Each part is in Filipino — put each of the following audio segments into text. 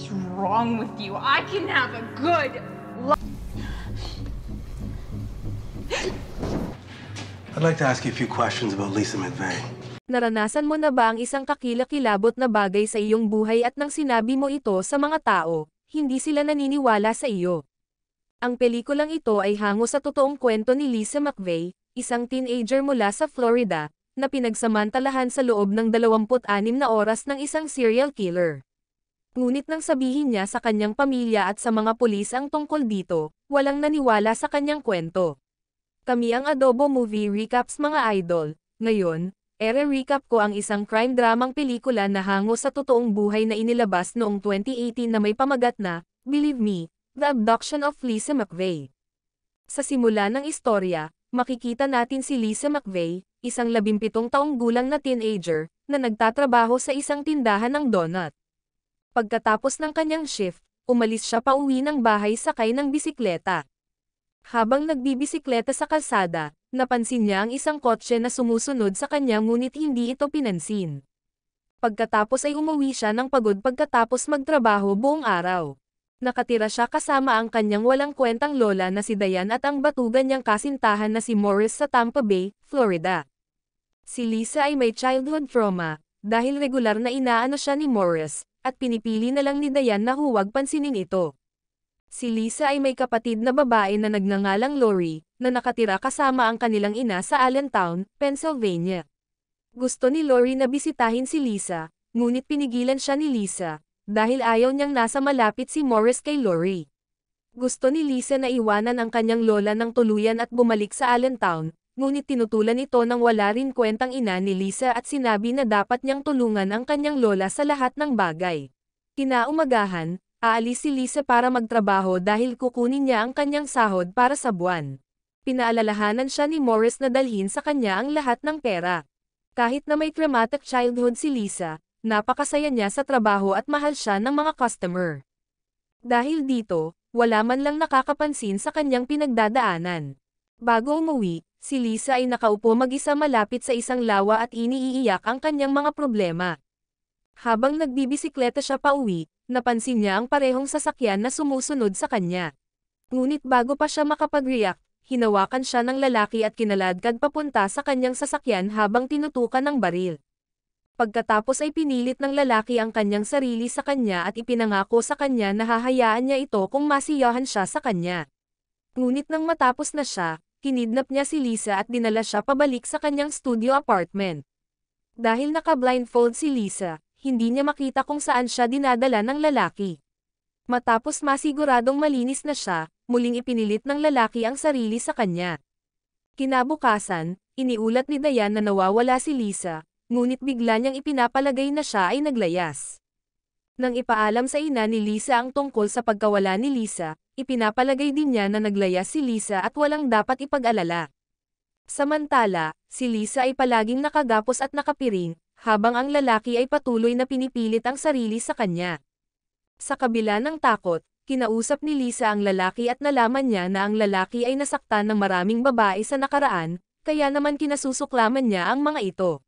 is wrong with you? I can have a good life. I'd like to ask you a few questions about Lisa McVeigh. Naranasan mo na ba ang isang kakilakilabot na bagay sa iyong buhay at nang sinabi mo ito sa mga tao, hindi sila naniniwala sa iyo? Ang pelikulang ito ay hango sa totoong kwento ni Lisa McVeigh, isang teenager mula sa Florida, na pinagsamantalahan sa loob ng 26 na oras ng isang serial killer. Ngunit nang sabihin niya sa kanyang pamilya at sa mga pulis ang tungkol dito, walang naniwala sa kanyang kwento. Kami ang Adobo Movie Recaps mga idol. Ngayon, ere recap ko ang isang crime dramang pelikula na hango sa totoong buhay na inilabas noong 2018 na may pamagat na, Believe Me, The Abduction of Lisa McVeigh. Sa simula ng istorya, makikita natin si Lisa McVeigh, isang labimpitong taong gulang na teenager, na nagtatrabaho sa isang tindahan ng donut. Pagkatapos ng kanyang shift, umalis siya pa uwi ng bahay sakay ng bisikleta. Habang nagbibisikleta sa kalsada, napansin niya ang isang kotse na sumusunod sa kanya ngunit hindi ito pinansin. Pagkatapos ay umuwi siya ng pagod pagkatapos magtrabaho buong araw. Nakatira siya kasama ang kanyang walang kwentang lola na si Dayan at ang batugan niyang kasintahan na si Morris sa Tampa Bay, Florida. Si Lisa ay may childhood trauma, dahil regular na inaano siya ni Morris, at pinipili na lang ni Dayan na huwag pansinin ito. Si Lisa ay may kapatid na babae na nagnangalang Lori, na nakatira kasama ang kanilang ina sa Allentown, Pennsylvania. Gusto ni Lori na bisitahin si Lisa, ngunit pinigilan siya ni Lisa, dahil ayaw niyang nasa malapit si Morris kay Lori. Gusto ni Lisa na iwanan ang kanyang lola ng tuluyan at bumalik sa Allentown, ngunit tinutulan ito ng wala rin kwentang ina ni Lisa at sinabi na dapat niyang tulungan ang kanyang lola sa lahat ng bagay. Kinaumagahan, aalis si Lisa para magtrabaho dahil kukunin niya ang kanyang sahod para sa buwan. Pinaalalahanan siya ni Morris na dalhin sa kanya ang lahat ng pera. Kahit na may traumatic childhood si Lisa, napakasaya niya sa trabaho at mahal siya ng mga customer. Dahil dito, wala man lang nakakapansin sa kanyang pinagdadaanan. Bago umuwi, Si Lisa ay nakaupo mag-isa malapit sa isang lawa at iniiyak ang kanyang mga problema. Habang nagbibisikleta siya pauwi, napansin niya ang parehong sasakyan na sumusunod sa kanya. Ngunit bago pa siya makapag-react, hinawakan siya ng lalaki at kinaladkad papunta sa kanyang sasakyan habang tinutukan ng baril. Pagkatapos ay pinilit ng lalaki ang kanyang sarili sa kanya at ipinangako sa kanya na hahayaan niya ito kung masiyahan siya sa kanya. Ngunit nang matapos na siya, kinidnap niya si Lisa at dinala siya pabalik sa kanyang studio apartment. Dahil naka-blindfold si Lisa, hindi niya makita kung saan siya dinadala ng lalaki. Matapos masiguradong malinis na siya, muling ipinilit ng lalaki ang sarili sa kanya. Kinabukasan, iniulat ni Dayan na nawawala si Lisa, ngunit bigla niyang ipinapalagay na siya ay naglayas. Nang ipaalam sa ina ni Lisa ang tungkol sa pagkawala ni Lisa, Ipinapalagay din niya na naglaya si Lisa at walang dapat ipag-alala. Samantala, si Lisa ay palaging nakagapos at nakapiring, habang ang lalaki ay patuloy na pinipilit ang sarili sa kanya. Sa kabila ng takot, kinausap ni Lisa ang lalaki at nalaman niya na ang lalaki ay nasaktan ng maraming babae sa nakaraan, kaya naman kinasusuklaman niya ang mga ito.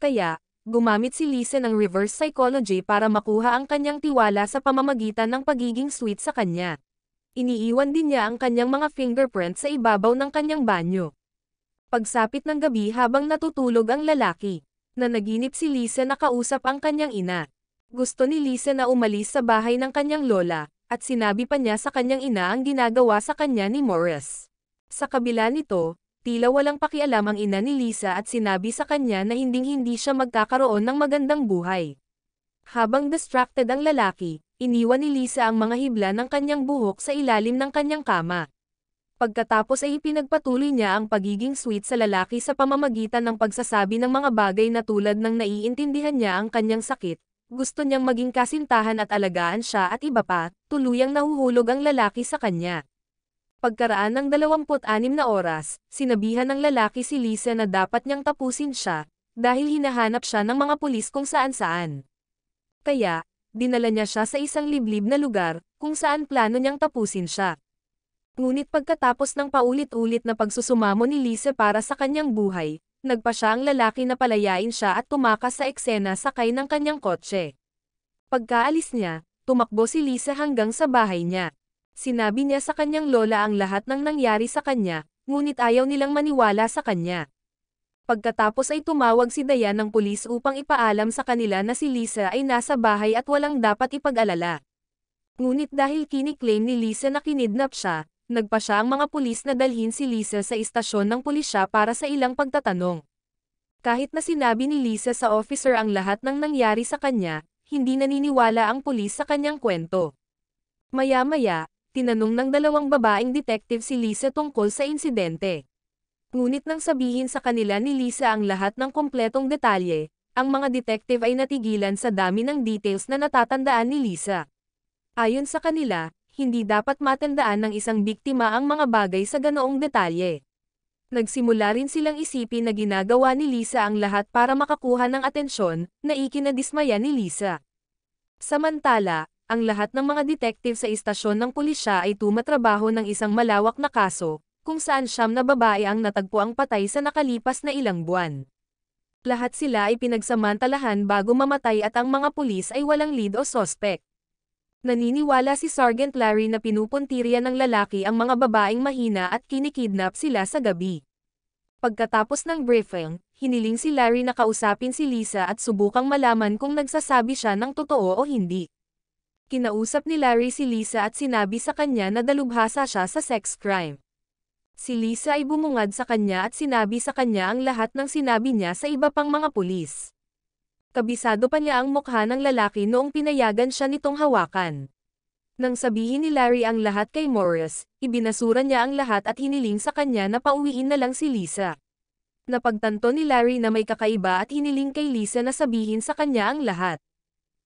Kaya, gumamit si Lisa ng reverse psychology para makuha ang kanyang tiwala sa pamamagitan ng pagiging sweet sa kanya. Iniiwan din niya ang kanyang mga fingerprint sa ibabaw ng kanyang banyo. Pagsapit ng gabi habang natutulog ang lalaki, na naginip si Lisa na kausap ang kanyang ina. Gusto ni Lisa na umalis sa bahay ng kanyang lola, at sinabi pa niya sa kanyang ina ang ginagawa sa kanya ni Morris. Sa kabila nito, tila walang pakialam ang ina ni Lisa at sinabi sa kanya na hinding-hindi siya magkakaroon ng magandang buhay. Habang distracted ang lalaki, iniwan ni Lisa ang mga hibla ng kanyang buhok sa ilalim ng kanyang kama. Pagkatapos ay ipinagpatuloy niya ang pagiging sweet sa lalaki sa pamamagitan ng pagsasabi ng mga bagay na tulad ng naiintindihan niya ang kanyang sakit, gusto niyang maging kasintahan at alagaan siya at iba pa, tuluyang nahuhulog ang lalaki sa kanya. Pagkaraan ng 26 na oras, sinabihan ng lalaki si Lisa na dapat niyang tapusin siya, dahil hinahanap siya ng mga pulis kung saan-saan. Kaya, dinala niya siya sa isang liblib na lugar, kung saan plano niyang tapusin siya. Ngunit pagkatapos ng paulit-ulit na pagsusumamo ni Lise para sa kanyang buhay, nagpa siya ang lalaki na palayain siya at tumakas sa eksena sakay ng kanyang kotse. Pagkaalis niya, tumakbo si Lise hanggang sa bahay niya. Sinabi niya sa kanyang lola ang lahat ng nangyari sa kanya, ngunit ayaw nilang maniwala sa kanya. Pagkatapos ay tumawag si Dayan ng pulis upang ipaalam sa kanila na si Lisa ay nasa bahay at walang dapat ipag-alala. Ngunit dahil kiniklaim ni Lisa na kinidnap siya, nagpa siya ang mga pulis na dalhin si Lisa sa istasyon ng pulisya para sa ilang pagtatanong. Kahit na sinabi ni Lisa sa officer ang lahat ng nangyari sa kanya, hindi naniniwala ang pulis sa kanyang kwento. Maya-maya, tinanong ng dalawang babaeng detective si Lisa tungkol sa insidente. Ngunit nang sabihin sa kanila ni Lisa ang lahat ng kompletong detalye, ang mga detective ay natigilan sa dami ng details na natatandaan ni Lisa. Ayon sa kanila, hindi dapat matandaan ng isang biktima ang mga bagay sa ganoong detalye. Nagsimula rin silang isipin na ginagawa ni Lisa ang lahat para makakuha ng atensyon na ikinadismaya ni Lisa. Samantala, ang lahat ng mga detective sa istasyon ng pulisya ay tumatrabaho ng isang malawak na kaso, kung saan siyam na babae ang natagpo ang patay sa nakalipas na ilang buwan. Lahat sila ay pinagsamantalahan bago mamatay at ang mga pulis ay walang lead o suspect. Naniniwala si Sergeant Larry na pinupuntirya ng lalaki ang mga babaeng mahina at kinikidnap sila sa gabi. Pagkatapos ng briefing, hiniling si Larry na kausapin si Lisa at subukang malaman kung nagsasabi siya ng totoo o hindi. Kinausap ni Larry si Lisa at sinabi sa kanya na dalubhasa siya sa sex crime. Si Lisa ay bumungad sa kanya at sinabi sa kanya ang lahat ng sinabi niya sa iba pang mga pulis. Kabisado pa niya ang mukha ng lalaki noong pinayagan siya nitong hawakan. Nang sabihin ni Larry ang lahat kay Morris, ibinasura niya ang lahat at hiniling sa kanya na pauwiin na lang si Lisa. Napagtanto ni Larry na may kakaiba at hiniling kay Lisa na sabihin sa kanya ang lahat.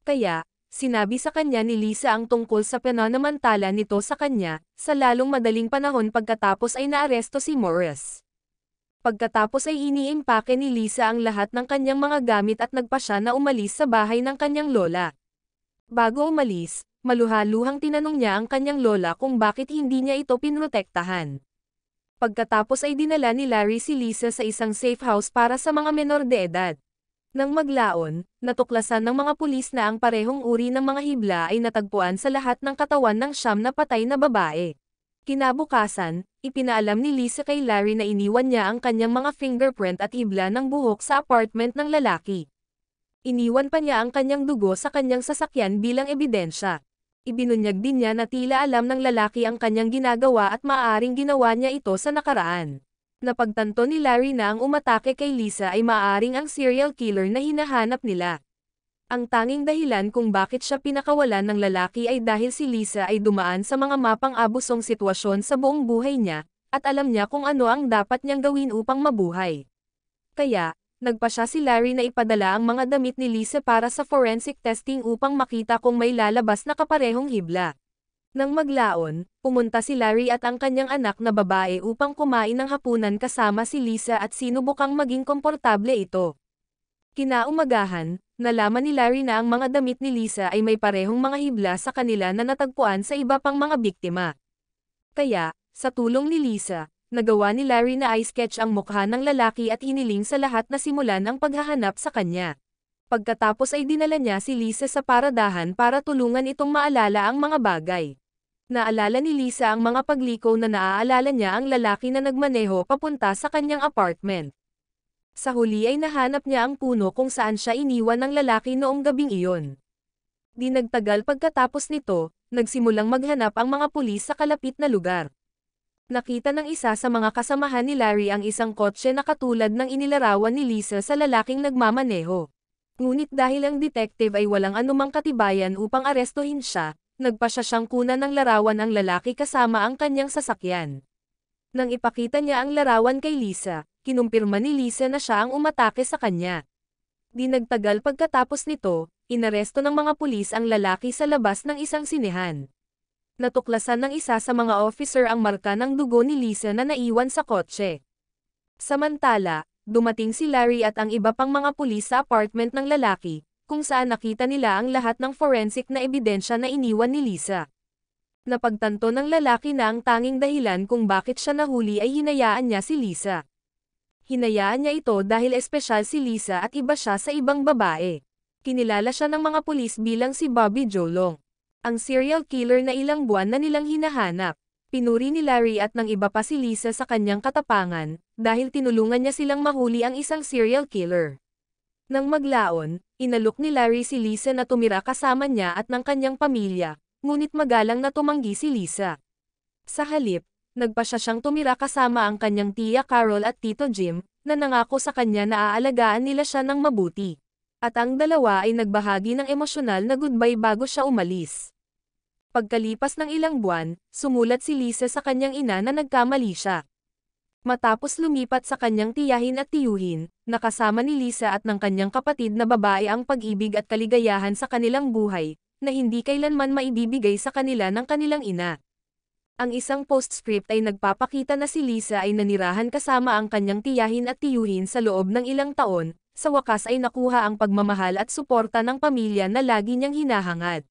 Kaya, Sinabi sa kanya ni Lisa ang tungkol sa pananamantala nito sa kanya, sa lalong madaling panahon pagkatapos ay naaresto si Morris. Pagkatapos ay iniimpake ni Lisa ang lahat ng kanyang mga gamit at nagpa siya na umalis sa bahay ng kanyang lola. Bago umalis, maluhaluhang tinanong niya ang kanyang lola kung bakit hindi niya ito pinrotektahan. Pagkatapos ay dinala ni Larry si Lisa sa isang safe house para sa mga menor de edad. Nang maglaon, natuklasan ng mga pulis na ang parehong uri ng mga hibla ay natagpuan sa lahat ng katawan ng siyam na patay na babae. Kinabukasan, ipinaalam ni Lisa kay Larry na iniwan niya ang kanyang mga fingerprint at hibla ng buhok sa apartment ng lalaki. Iniwan pa niya ang kanyang dugo sa kanyang sasakyan bilang ebidensya. Ibinunyag din niya na tila alam ng lalaki ang kanyang ginagawa at maaring ginawa niya ito sa nakaraan napagtanto ni Larry na ang umatake kay Lisa ay maaring ang serial killer na hinahanap nila. Ang tanging dahilan kung bakit siya pinakawalan ng lalaki ay dahil si Lisa ay dumaan sa mga mapang abusong sitwasyon sa buong buhay niya, at alam niya kung ano ang dapat niyang gawin upang mabuhay. Kaya, nagpa siya si Larry na ipadala ang mga damit ni Lisa para sa forensic testing upang makita kung may lalabas na kaparehong hibla. Nang maglaon, pumunta si Larry at ang kanyang anak na babae upang kumain ng hapunan kasama si Lisa at sinubukang maging komportable ito. Kinaumagahan, nalaman ni Larry na ang mga damit ni Lisa ay may parehong mga hibla sa kanila na natagpuan sa iba pang mga biktima. Kaya, sa tulong ni Lisa, nagawa ni Larry na i-sketch ang mukha ng lalaki at hiniling sa lahat na simulan ang paghahanap sa kanya. Pagkatapos ay dinala niya si Lisa sa paradahan para tulungan itong maalala ang mga bagay naalala ni Lisa ang mga paglikaw na naaalala niya ang lalaki na nagmaneho papunta sa kanyang apartment. Sa huli ay nahanap niya ang puno kung saan siya iniwan ng lalaki noong gabing iyon. Di nagtagal pagkatapos nito, nagsimulang maghanap ang mga pulis sa kalapit na lugar. Nakita ng isa sa mga kasamahan ni Larry ang isang kotse na katulad ng inilarawan ni Lisa sa lalaking nagmamaneho. Ngunit dahil ang detective ay walang anumang katibayan upang arestuhin siya, nagpasya siyang kuna ng larawan ang lalaki kasama ang kanyang sasakyan. Nang ipakita niya ang larawan kay Lisa, kinumpirma ni Lisa na siya ang umatake sa kanya. Di nagtagal pagkatapos nito, inaresto ng mga pulis ang lalaki sa labas ng isang sinehan. Natuklasan ng isa sa mga officer ang marka ng dugo ni Lisa na naiwan sa kotse. Samantala, dumating si Larry at ang iba pang mga pulis sa apartment ng lalaki, kung saan nakita nila ang lahat ng forensic na ebidensya na iniwan ni Lisa. Napagtanto ng lalaki na ang tanging dahilan kung bakit siya nahuli ay hinayaan niya si Lisa. Hinayaan niya ito dahil espesyal si Lisa at iba siya sa ibang babae. Kinilala siya ng mga pulis bilang si Bobby Jolong, ang serial killer na ilang buwan na nilang hinahanap. Pinuri ni Larry at ng iba pa si Lisa sa kanyang katapangan, dahil tinulungan niya silang mahuli ang isang serial killer. Nang maglaon, inalok ni Larry si Lisa na tumira kasama niya at ng kanyang pamilya, ngunit magalang na tumanggi si Lisa. Sa halip, nagpasya siyang tumira kasama ang kanyang tiya Carol at tito Jim, na nangako sa kanya na aalagaan nila siya ng mabuti. At ang dalawa ay nagbahagi ng emosyonal na goodbye bago siya umalis. Pagkalipas ng ilang buwan, sumulat si Lisa sa kanyang ina na nagkamali siya. Matapos lumipat sa kanyang tiyahin at tiyuhin, nakasama ni Lisa at ng kanyang kapatid na babae ang pag-ibig at kaligayahan sa kanilang buhay, na hindi kailanman maibibigay sa kanila ng kanilang ina. Ang isang postscript ay nagpapakita na si Lisa ay nanirahan kasama ang kanyang tiyahin at tiyuhin sa loob ng ilang taon, sa wakas ay nakuha ang pagmamahal at suporta ng pamilya na lagi niyang hinahangad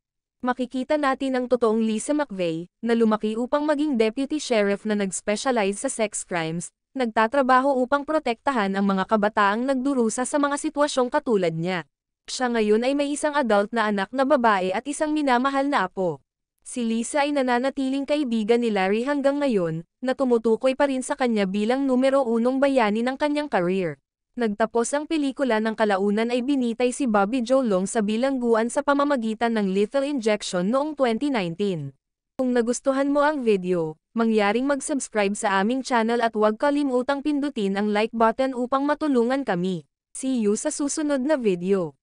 makikita natin ang totoong Lisa McVeigh, na lumaki upang maging deputy sheriff na nag-specialize sa sex crimes, nagtatrabaho upang protektahan ang mga kabataang nagdurusa sa mga sitwasyong katulad niya. Siya ngayon ay may isang adult na anak na babae at isang minamahal na apo. Si Lisa ay nananatiling kaibigan ni Larry hanggang ngayon, na tumutukoy pa rin sa kanya bilang numero unong bayani ng kanyang career. Nagtapos ang pelikula ng kalaunan ay binitay si Bobby Joe Long sa bilangguan sa pamamagitan ng lethal injection noong 2019. Kung nagustuhan mo ang video, mangyaring mag-subscribe sa aming channel at huwag kalimutang pindutin ang like button upang matulungan kami. See you sa susunod na video.